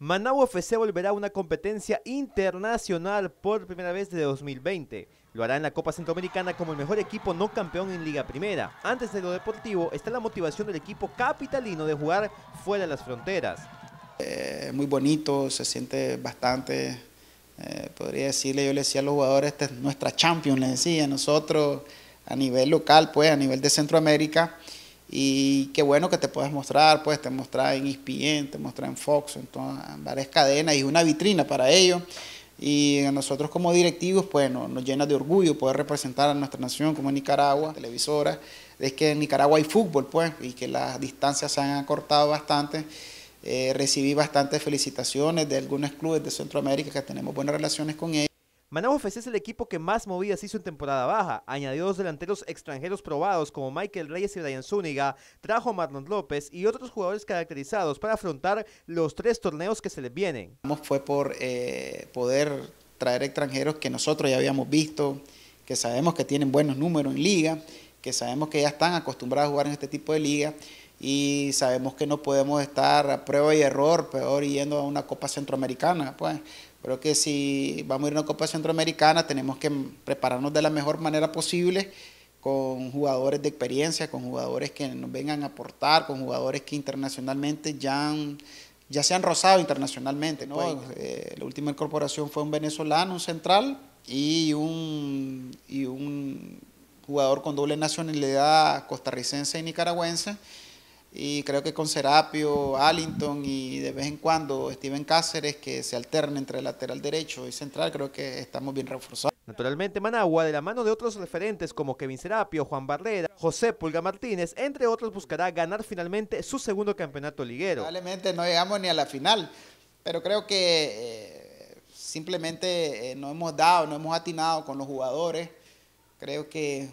Managua FC volverá a una competencia internacional por primera vez desde 2020. Lo hará en la Copa Centroamericana como el mejor equipo no campeón en Liga Primera. Antes de lo deportivo está la motivación del equipo capitalino de jugar fuera de las fronteras. Eh, muy bonito, se siente bastante, eh, podría decirle, yo le decía a los jugadores, esta es nuestra Champions, le decía, nosotros a nivel local, pues a nivel de Centroamérica. Y qué bueno que te puedes mostrar, pues te mostrar en ESPN, te mostrar en Fox, en, varias cadenas y una vitrina para ellos. Y a nosotros como directivos, pues nos llena de orgullo poder representar a nuestra nación como Nicaragua, televisora. Es que en Nicaragua hay fútbol, pues, y que las distancias se han acortado bastante. Eh, recibí bastantes felicitaciones de algunos clubes de Centroamérica que tenemos buenas relaciones con ellos. Managua FC es el equipo que más movidas hizo en temporada baja. Añadió dos delanteros extranjeros probados como Michael Reyes y Brian Zúñiga, trajo a Marlon López y otros jugadores caracterizados para afrontar los tres torneos que se les vienen. Fue por eh, poder traer extranjeros que nosotros ya habíamos visto, que sabemos que tienen buenos números en liga, que sabemos que ya están acostumbrados a jugar en este tipo de liga y sabemos que no podemos estar a prueba y error, peor yendo a una Copa Centroamericana. Pues Creo que si vamos a ir a una Copa Centroamericana tenemos que prepararnos de la mejor manera posible con jugadores de experiencia, con jugadores que nos vengan a aportar, con jugadores que internacionalmente ya, ya se han rozado internacionalmente. Eh, la última incorporación fue un venezolano, un central y un, y un jugador con doble nacionalidad costarricense y nicaragüense y creo que con Serapio, Allington y de vez en cuando Steven Cáceres, que se alterna entre lateral derecho y central, creo que estamos bien reforzados. Naturalmente, Managua, de la mano de otros referentes como Kevin Serapio, Juan Barrera, José Pulga Martínez, entre otros, buscará ganar finalmente su segundo campeonato liguero. Probablemente no llegamos ni a la final, pero creo que eh, simplemente eh, no hemos dado, no hemos atinado con los jugadores. Creo que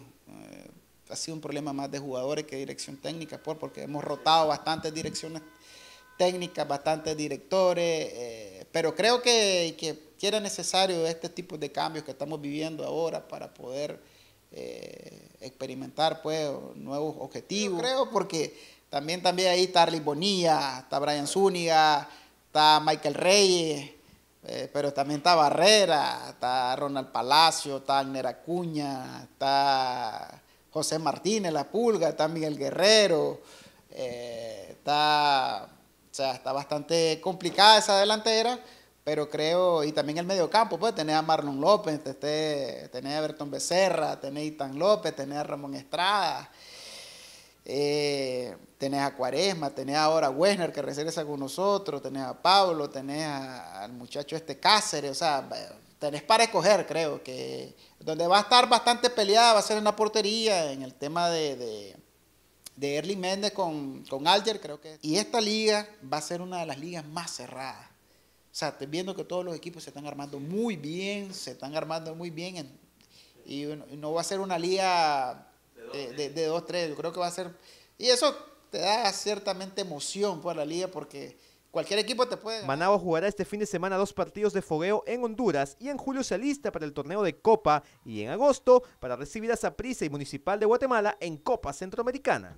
ha sido un problema más de jugadores que de dirección técnica, por, pues, porque hemos rotado bastantes direcciones técnicas, bastantes directores, eh, pero creo que, que, era necesario este tipo de cambios que estamos viviendo ahora para poder eh, experimentar pues, nuevos objetivos. creo porque también, también ahí está Arlis Bonilla, está Brian Zúñiga, está Michael Reyes, eh, pero también está Barrera, está Ronald Palacio, está Agner Acuña, está... José Martínez, La Pulga, está Miguel Guerrero, eh, está, o sea, está bastante complicada esa delantera, pero creo, y también el mediocampo, pues tener a Marlon López, tenés a Bertón Becerra, tenés a Itán López, tenés a Ramón Estrada, eh, tenés a Cuaresma, tenés ahora a Wesner que regresa con nosotros, tenés a Pablo, tenés al muchacho este Cáceres, o sea, tenés para escoger, creo, que donde va a estar bastante peleada va a ser en la portería, en el tema de, de, Méndez con, Alger, creo que. Y esta liga va a ser una de las ligas más cerradas. O sea, viendo que todos los equipos se están armando muy bien, se están armando muy bien y no va a ser una liga de, de, 2-3. Yo creo que va a ser. Y eso te da ciertamente emoción por pues, la liga porque cualquier equipo te puede. Managua jugará este fin de semana dos partidos de fogueo en Honduras y en julio se alista para el torneo de Copa y en agosto para recibir a Saprissa y Municipal de Guatemala en Copa Centroamericana.